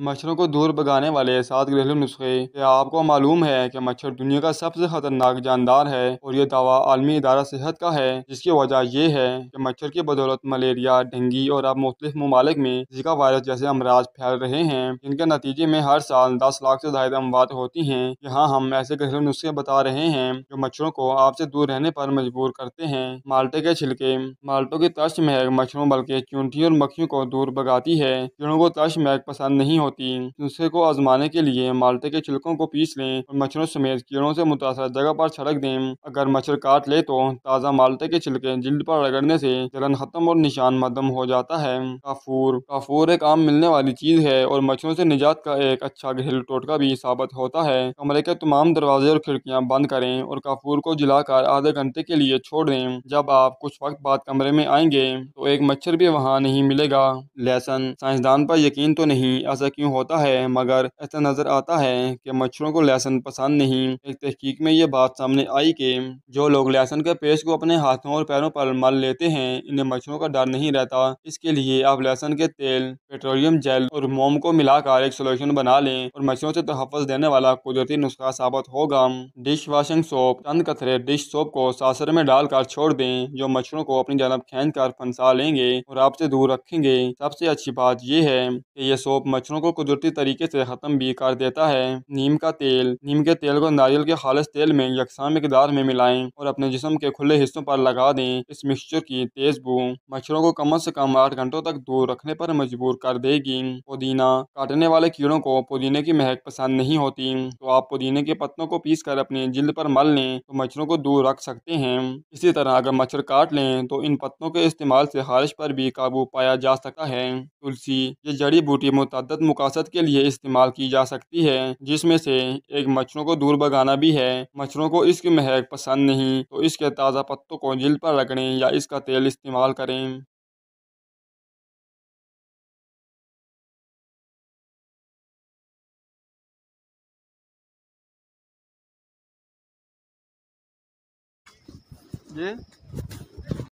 मच्छरों को दूर भगाने वाले सात घरेलू नुस्खे क्या आपको मालूम है कि मच्छर दुनिया का सबसे खतरनाक जानदार है और यह दावा आलमी इदारा सेहत का है जिसकी वजह यह है कि मच्छर की बदौलत मलेरिया डेंगी और अब मुख्तलिफ ममालिक में जिका वायरस जैसे अमराज फैल रहे हैं जिनके नतीजे में हर साल दस लाख से ज्यादा अमवात होती हैं यहाँ हम ऐसे घरेलू नुस्खे बता रहे हैं जो मच्छरों को आपसे दूर रहने पर मजबूर करते हैं माल्टे के छिलके माल्टों की तश महक मच्छरों बल्कि चूंटियों और मक्खियों को दूर भगाती है जिनों को तश महक पसंद नहीं होती नुस्खे को आजमाने के लिए माल्टे के छिलकों को पीस लें और मच्छरों समेत कीड़ों से मुतासर जगह पर छड़क दें अगर मच्छर काट ले तो ताज़ा माल्टे के छिलके जिल्द पर रगड़ने से जलन खत्म और निशान मदम हो जाता है काफूर काफूर एक आम मिलने वाली चीज़ है और मच्छरों से निजात का एक अच्छा घरेल टोटका भी साबित होता है कमरे के तमाम दरवाजे और खिड़कियाँ बंद करें और काफूर को जलाकर आधे घंटे के लिए छोड़ दें जब आप कुछ वक्त बाद कमरे में आएंगे तो एक मच्छर भी वहाँ नहीं मिलेगा लेसन साइंसदान पर यकीन तो नहीं ऐसा क्यों होता है मगर ऐसा नजर आता है कि मच्छरों को लहसन पसंद नहीं एक तहकीक में यह बात सामने आई कि जो लोग लहसन के पेस्ट को अपने हाथों और पैरों पर मल लेते हैं इन्हें मच्छरों का डर नहीं रहता इसके लिए आप लहसन के तेल पेट्रोलियम जेल और मोम को मिलाकर एक सोल्यूशन बना लें और मच्छरों से तहफ़ देने वाला कुदरती नुस्खा साबित होगा डिश वॉशिंग सोप चंद कतरे डिश सोप को सासर में डालकर छोड़ दें जो मच्छरों को अपनी जानब खींच कर फंसा लेंगे और आपसे दूर रखेंगे सबसे अच्छी बात यह है कि यह सोप मच्छरों रोगों को कुदरती तरीके से ख़त्म भी कर देता है नीम का तेल नीम के तेल को नारियल के खालस तेल में यकसा मकदार में मिलाएं और अपने जिसम के खुले हिस्सों पर लगा दें इस मिक्सचर की तेज बू मच्छरों को कम से कम आठ घंटों तक दूर रखने पर मजबूर कर देगी पुदीना काटने वाले कीड़ों को पुदीने की महक पसंद नहीं होती तो आप पुदीने के पत्तों को पीस कर अपनी जिल्द पर मल लें तो मच्छरों को दूर रख सकते हैं इसी तरह अगर मच्छर काट लें तो इन पत्तों के इस्तेमाल से खारिश पर भी काबू पाया जा सकता है तुलसी ये जड़ी बूटी मुतद मकासद के लिए इस्तेमाल की जा सकती है जिसमें से एक मच्छरों को दूर भगाना भी है मच्छरों को इसकी महक पसंद नहीं तो इसके ताज़ा पत्तों को जिल पर रगड़ें या इसका तेल इस्तेमाल करें जी